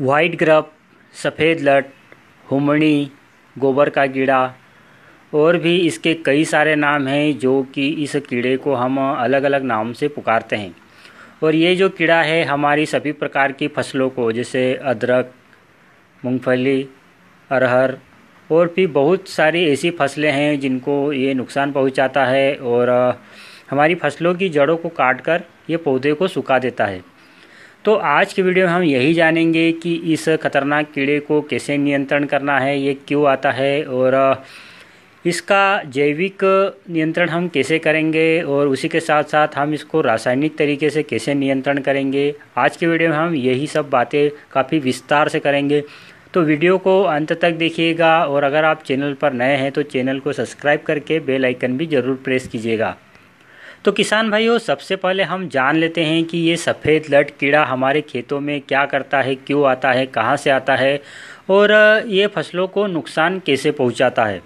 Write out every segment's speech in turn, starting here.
white group सफ़ेद लट हुमणी गोबर का कीड़ा और भी इसके कई सारे नाम हैं जो कि इस कीड़े को हम अलग अलग नाम से पुकारते हैं और ये जो कीड़ा है हमारी सभी प्रकार की फसलों को जैसे अदरक मूंगफली अरहर और भी बहुत सारी ऐसी फसलें हैं जिनको ये नुकसान पहुंचाता है और हमारी फसलों की जड़ों को काट कर ये पौधे को सुखा देता है तो आज के वीडियो में हम यही जानेंगे कि इस खतरनाक कीड़े को कैसे नियंत्रण करना है ये क्यों आता है और इसका जैविक नियंत्रण हम कैसे करेंगे और उसी के साथ साथ हम इसको रासायनिक तरीके से कैसे नियंत्रण करेंगे आज के वीडियो में हम यही सब बातें काफ़ी विस्तार से करेंगे तो वीडियो को अंत तक देखिएगा और अगर आप चैनल पर नए हैं तो चैनल को सब्सक्राइब करके बेल आइकन भी ज़रूर प्रेस कीजिएगा तो किसान भाइयों सबसे पहले हम जान लेते हैं कि ये सफ़ेद लट कीड़ा हमारे खेतों में क्या करता है क्यों आता है कहाँ से आता है और ये फसलों को नुकसान कैसे पहुँचाता है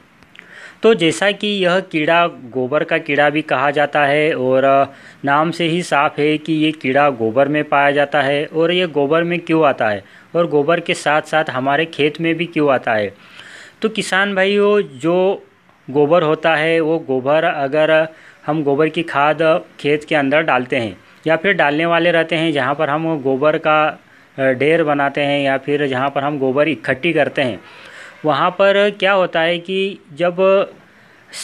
तो जैसा कि यह कीड़ा गोबर का कीड़ा भी कहा जाता है और नाम से ही साफ है कि ये कीड़ा गोबर में पाया जाता है और ये गोबर में क्यों आता है और गोबर के साथ साथ हमारे खेत में भी क्यों आता है तो किसान भाइयों जो गोबर होता है वो गोबर अगर हम गोबर की खाद खेत के अंदर डालते हैं या फिर डालने वाले रहते हैं जहाँ पर हम गोबर का ढेर बनाते हैं या फिर जहाँ पर हम गोबर इकट्ठी करते हैं वहाँ पर क्या होता है कि जब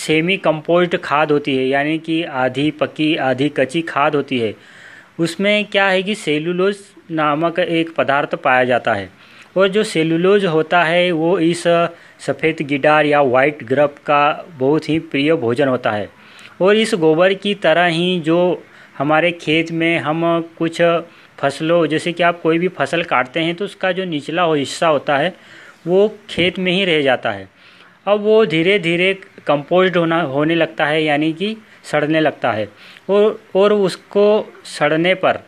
सेमी कंपोस्ट खाद होती है यानी कि आधी पकी आधी कच्ची खाद होती है उसमें क्या है कि सेलुलोज नामक एक पदार्थ पाया जाता है और जो सेलुलोज होता है वो इस सफ़ेद गिडार या वाइट ग्रब का बहुत ही प्रिय भोजन होता है और इस गोबर की तरह ही जो हमारे खेत में हम कुछ फसलों जैसे कि आप कोई भी फसल काटते हैं तो उसका जो निचला हिस्सा होता है वो खेत में ही रह जाता है अब वो धीरे धीरे कंपोस्ट होना होने लगता है यानी कि सड़ने लगता है और और उसको सड़ने पर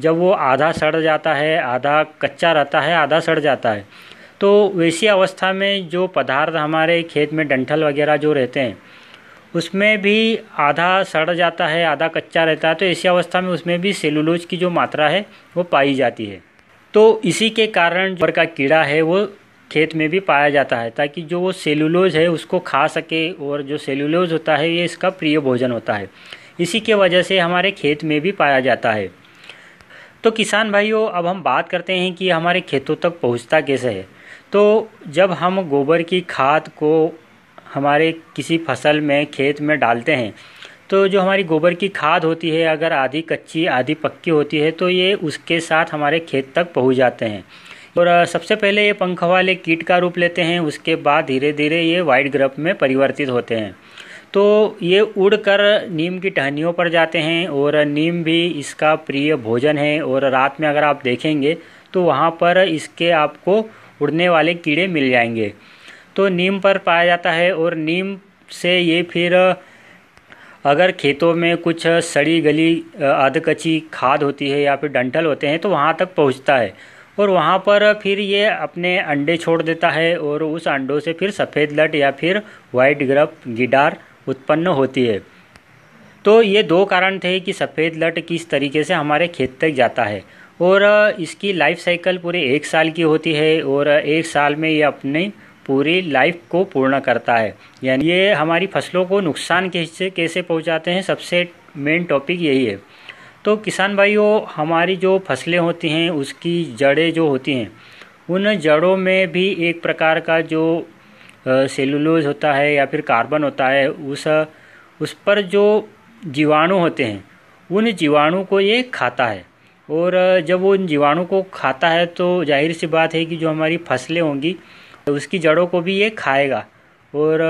जब वो आधा सड़ जाता है आधा कच्चा रहता है आधा सड़ जाता है तो वैसी अवस्था में जो पदार्थ हमारे खेत में डंठल वगैरह जो रहते हैं उसमें भी आधा सड़ जाता है आधा कच्चा रहता है तो ऐसी अवस्था में उसमें भी सेलुलोज की जो मात्रा है वो पाई जाती है तो इसी के कारण जो का कीड़ा है वो खेत में भी पाया जाता है ताकि जो वो सेलुलोज है उसको खा सके और जो सेलुलोज होता है ये इसका प्रिय भोजन होता है इसी के वजह से हमारे खेत में भी पाया जाता है तो किसान भाइयों अब हम बात करते हैं कि हमारे खेतों तक पहुंचता कैसे है तो जब हम गोबर की खाद को हमारे किसी फसल में खेत में डालते हैं तो जो हमारी गोबर की खाद होती है अगर आधी कच्ची आधी पक्की होती है तो ये उसके साथ हमारे खेत तक पहुँच जाते हैं और सबसे पहले ये पंख वाले कीट का रूप लेते हैं उसके बाद धीरे धीरे ये वाइट ग्रप में परिवर्तित होते हैं तो ये उड़कर नीम की टहनियों पर जाते हैं और नीम भी इसका प्रिय भोजन है और रात में अगर आप देखेंगे तो वहाँ पर इसके आपको उड़ने वाले कीड़े मिल जाएंगे तो नीम पर पाया जाता है और नीम से ये फिर अगर खेतों में कुछ सड़ी गली आधकची खाद होती है या फिर डंठल होते हैं तो वहाँ तक पहुँचता है और वहाँ पर फिर ये अपने अंडे छोड़ देता है और उस अंडों से फिर सफ़ेद लट या फिर वाइट ग्रप गिडार उत्पन्न होती है तो ये दो कारण थे कि सफ़ेद लट किस तरीके से हमारे खेत तक जाता है और इसकी लाइफ साइकिल पूरे एक साल की होती है और एक साल में ये अपने पूरी लाइफ को पूर्ण करता है यानी ये हमारी फसलों को नुकसान कैसे कैसे पहुँचाते हैं सबसे मेन टॉपिक यही है तो किसान भाइयों हमारी जो फसलें होती हैं उसकी जड़ें जो होती हैं उन जड़ों में भी एक प्रकार का जो सेलुलोज होता है या फिर कार्बन होता है उस उस पर जो जीवाणु होते हैं उन जीवाणु को ये खाता है और जब वो उन जीवाणु को खाता है तो जाहिर सी बात है कि जो हमारी फसलें होंगी तो उसकी जड़ों को भी ये खाएगा और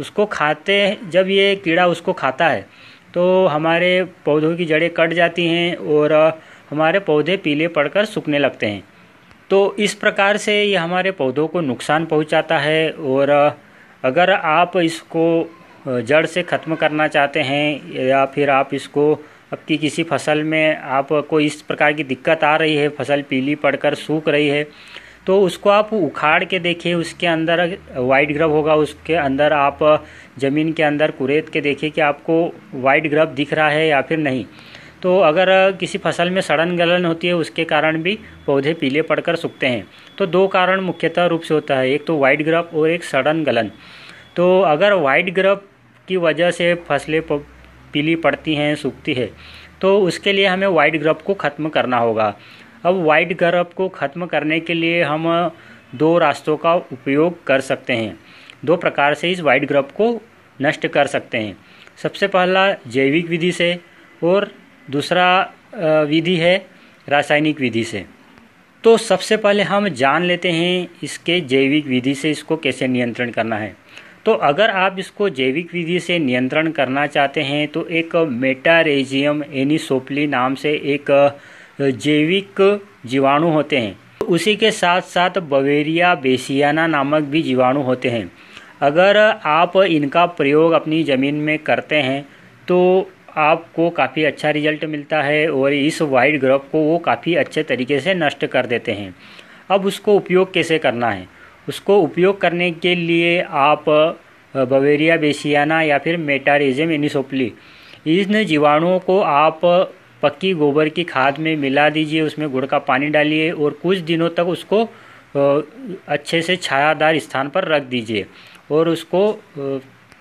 उसको खाते जब ये कीड़ा उसको खाता है तो हमारे पौधों की जड़ें कट जाती हैं और हमारे पौधे पीले पड़कर सूखने लगते हैं तो इस प्रकार से ये हमारे पौधों को नुकसान पहुंचाता है और अगर आप इसको जड़ से ख़त्म करना चाहते हैं या फिर आप इसको आपकी किसी फसल में आपको इस प्रकार की दिक्कत आ रही है फसल पीली पड़कर सूख रही है तो उसको आप उखाड़ के देखिए उसके अंदर वाइट ग्रब होगा उसके अंदर आप ज़मीन के अंदर कुरेद के देखिए कि आपको वाइट ग्रब दिख रहा है या फिर नहीं तो अगर किसी फसल में सड़न गलन होती है उसके कारण भी पौधे पीले पड़कर सूखते हैं तो दो कारण मुख्यतः रूप से होता है एक तो वाइट ग्रब और एक सड़न गलन तो अगर वाइट ग्रब की वजह से फसलें पीली पड़ती हैं सूखती है तो उसके लिए हमें वाइट ग्रब को ख़त्म करना होगा अब वाइट गर्भ को ख़त्म करने के लिए हम दो रास्तों का उपयोग कर सकते हैं दो प्रकार से इस वाइट गर्भ को नष्ट कर सकते हैं सबसे पहला जैविक विधि से और दूसरा विधि है रासायनिक विधि से तो सबसे पहले हम जान लेते हैं इसके जैविक विधि से इसको कैसे नियंत्रण करना है तो अगर आप इसको जैविक विधि से नियंत्रण करना चाहते हैं तो एक मेटारेजियम एनिसोपली नाम से एक जैविक जीवाणु होते हैं उसी के साथ साथ बवेरिया बेसियाना नामक भी जीवाणु होते हैं अगर आप इनका प्रयोग अपनी ज़मीन में करते हैं तो आपको काफ़ी अच्छा रिजल्ट मिलता है और इस वाइट ग्रप को वो काफ़ी अच्छे तरीके से नष्ट कर देते हैं अब उसको उपयोग कैसे करना है उसको उपयोग करने के लिए आप बवेरिया बेसियाना या फिर मेटारिजम इनिसोपली इन जीवाणुओं को आप पक्की गोबर की खाद में मिला दीजिए उसमें गुड़ का पानी डालिए और कुछ दिनों तक उसको अच्छे से छायादार स्थान पर रख दीजिए और उसको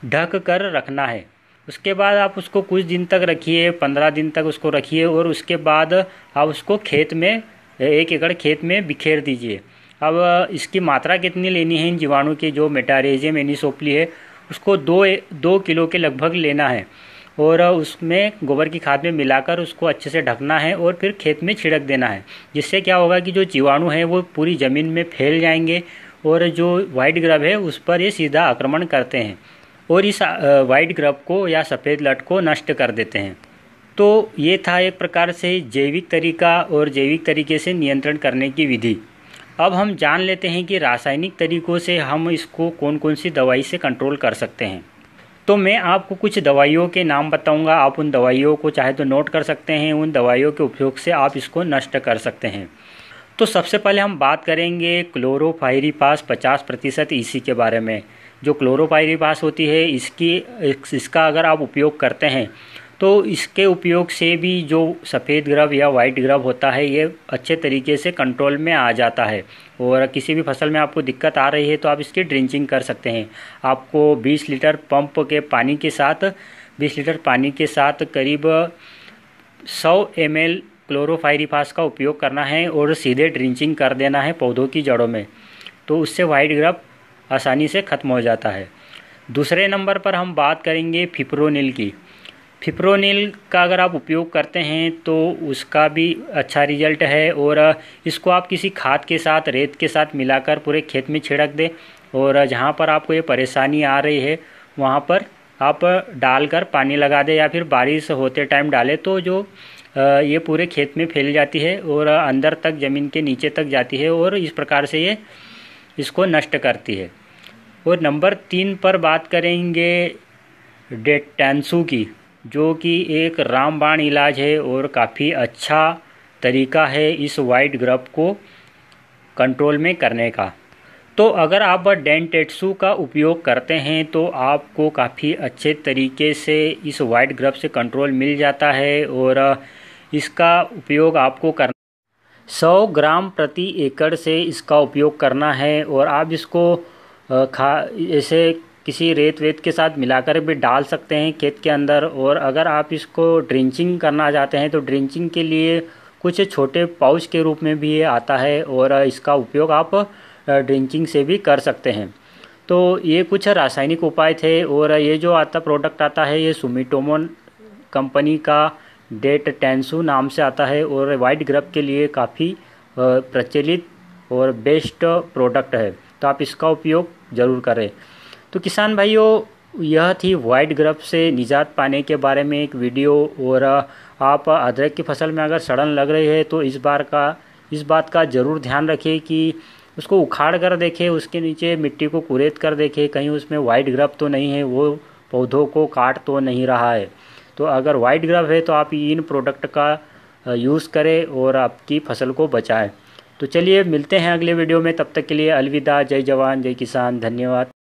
ढक कर रखना है उसके बाद आप उसको कुछ दिन तक रखिए पंद्रह दिन तक उसको रखिए और उसके बाद आप उसको खेत में एक एकड़ खेत में बिखेर दीजिए अब इसकी मात्रा कितनी लेनी है इन जीवाणु के जो मेटारेजियम एनिसोपली है उसको दो दो किलो के लगभग लेना है और उसमें गोबर की खाद में मिलाकर उसको अच्छे से ढकना है और फिर खेत में छिड़क देना है जिससे क्या होगा कि जो जीवाणु हैं वो पूरी ज़मीन में फैल जाएंगे और जो वाइट ग्रब है उस पर ये सीधा आक्रमण करते हैं और इस वाइट ग्रब को या सफ़ेद लट को नष्ट कर देते हैं तो ये था एक प्रकार से जैविक तरीका और जैविक तरीके से नियंत्रण करने की विधि अब हम जान लेते हैं कि रासायनिक तरीक़ों से हम इसको कौन कौन सी दवाई से कंट्रोल कर सकते हैं तो मैं आपको कुछ दवाइयों के नाम बताऊंगा आप उन दवाइयों को चाहे तो नोट कर सकते हैं उन दवाइयों के उपयोग से आप इसको नष्ट कर सकते हैं तो सबसे पहले हम बात करेंगे क्लोरोफायरीपास 50 प्रतिशत ईसी e के बारे में जो क्लोरोफायरीपास होती है इसकी इसका अगर आप उपयोग करते हैं तो इसके उपयोग से भी जो सफ़ेद ग्रब या वाइट ग्रब होता है ये अच्छे तरीके से कंट्रोल में आ जाता है और किसी भी फसल में आपको दिक्कत आ रही है तो आप इसकी ड्रिंचिंग कर सकते हैं आपको 20 लीटर पंप के पानी के साथ 20 लीटर पानी के साथ करीब 100 एम एल क्लोरोफायरिफास का उपयोग करना है और सीधे ड्रिंचिंग कर देना है पौधों की जड़ों में तो उससे वाइट ग्रब आसानी से ख़त्म हो जाता है दूसरे नंबर पर हम बात करेंगे फिप्रोनिल की फिप्रोनिल का अगर आप उपयोग करते हैं तो उसका भी अच्छा रिजल्ट है और इसको आप किसी खाद के साथ रेत के साथ मिलाकर पूरे खेत में छिड़क दें और जहाँ पर आपको ये परेशानी आ रही है वहाँ पर आप डालकर पानी लगा दें या फिर बारिश होते टाइम डालें तो जो ये पूरे खेत में फैल जाती है और अंदर तक ज़मीन के नीचे तक जाती है और इस प्रकार से ये इसको नष्ट करती है और नंबर तीन पर बात करेंगे डेटेंसू की जो कि एक रामबाण इलाज है और काफ़ी अच्छा तरीका है इस वाइट ग्रब को कंट्रोल में करने का तो अगर आप डेंटेट्सू का उपयोग करते हैं तो आपको काफ़ी अच्छे तरीके से इस वाइट ग्रब से कंट्रोल मिल जाता है और इसका उपयोग आपको करना 100 ग्राम प्रति एकड़ से इसका उपयोग करना है और आप इसको खा ऐसे किसी रेत वेत के साथ मिलाकर भी डाल सकते हैं खेत के अंदर और अगर आप इसको ड्रिंचिंग करना चाहते हैं तो ड्रिंचिंग के लिए कुछ छोटे पाउच के रूप में भी ये आता है और इसका उपयोग आप ड्रिंचिंग से भी कर सकते हैं तो ये कुछ रासायनिक उपाय थे और ये जो आता प्रोडक्ट आता है ये सुमिटोमोन कंपनी का डेट टेंसू नाम से आता है और वाइट ग्रब के लिए काफ़ी प्रचलित और बेस्ट प्रोडक्ट है तो आप इसका उपयोग ज़रूर करें तो किसान भाइयों यह थी वाइट ग्रफ से निजात पाने के बारे में एक वीडियो और आप अदरक की फसल में अगर सड़न लग रही है तो इस बार का इस बात का ज़रूर ध्यान रखें कि उसको उखाड़ कर देखें उसके नीचे मिट्टी को कुरेद कर देखें कहीं उसमें वाइट ग्रफ तो नहीं है वो पौधों को काट तो नहीं रहा है तो अगर वाइट ग्रफ है तो आप इन प्रोडक्ट का यूज़ करें और आपकी फसल को बचाएं तो चलिए मिलते हैं अगले वीडियो में तब तक के लिए अलविदा जय जवान जय किसान धन्यवाद